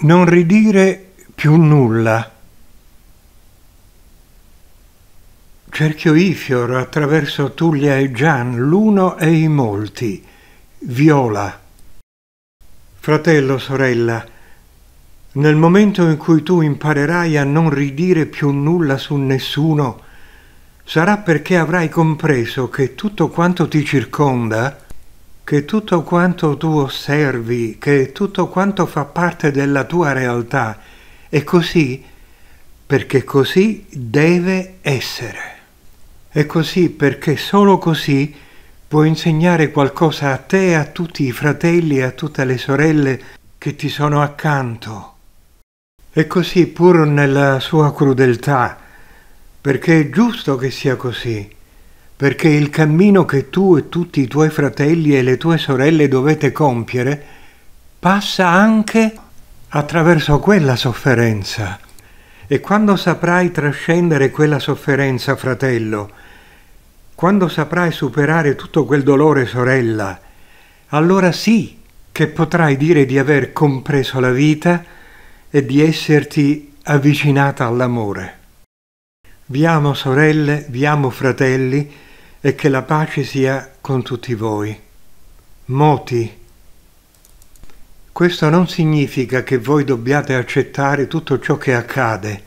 non ridire più nulla. Cerchio Ifior attraverso Tullia e Gian, l'uno e i molti. Viola. Fratello, sorella, nel momento in cui tu imparerai a non ridire più nulla su nessuno, sarà perché avrai compreso che tutto quanto ti circonda che tutto quanto tu osservi, che tutto quanto fa parte della tua realtà è così perché così deve essere. È così perché solo così puoi insegnare qualcosa a te e a tutti i fratelli e a tutte le sorelle che ti sono accanto. È così pur nella sua crudeltà, perché è giusto che sia così perché il cammino che tu e tutti i tuoi fratelli e le tue sorelle dovete compiere passa anche attraverso quella sofferenza. E quando saprai trascendere quella sofferenza, fratello, quando saprai superare tutto quel dolore, sorella, allora sì che potrai dire di aver compreso la vita e di esserti avvicinata all'amore. Vi amo sorelle, vi amo fratelli, e che la pace sia con tutti voi. Moti. Questo non significa che voi dobbiate accettare tutto ciò che accade.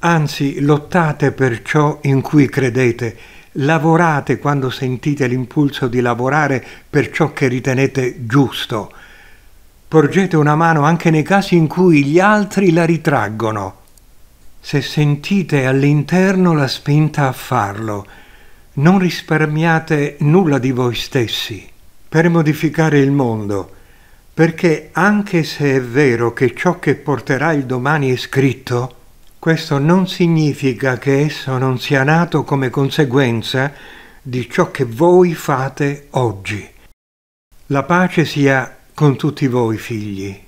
Anzi, lottate per ciò in cui credete, lavorate quando sentite l'impulso di lavorare per ciò che ritenete giusto. Porgete una mano anche nei casi in cui gli altri la ritraggono, se sentite all'interno la spinta a farlo non risparmiate nulla di voi stessi per modificare il mondo, perché anche se è vero che ciò che porterà il domani è scritto, questo non significa che esso non sia nato come conseguenza di ciò che voi fate oggi. La pace sia con tutti voi figli.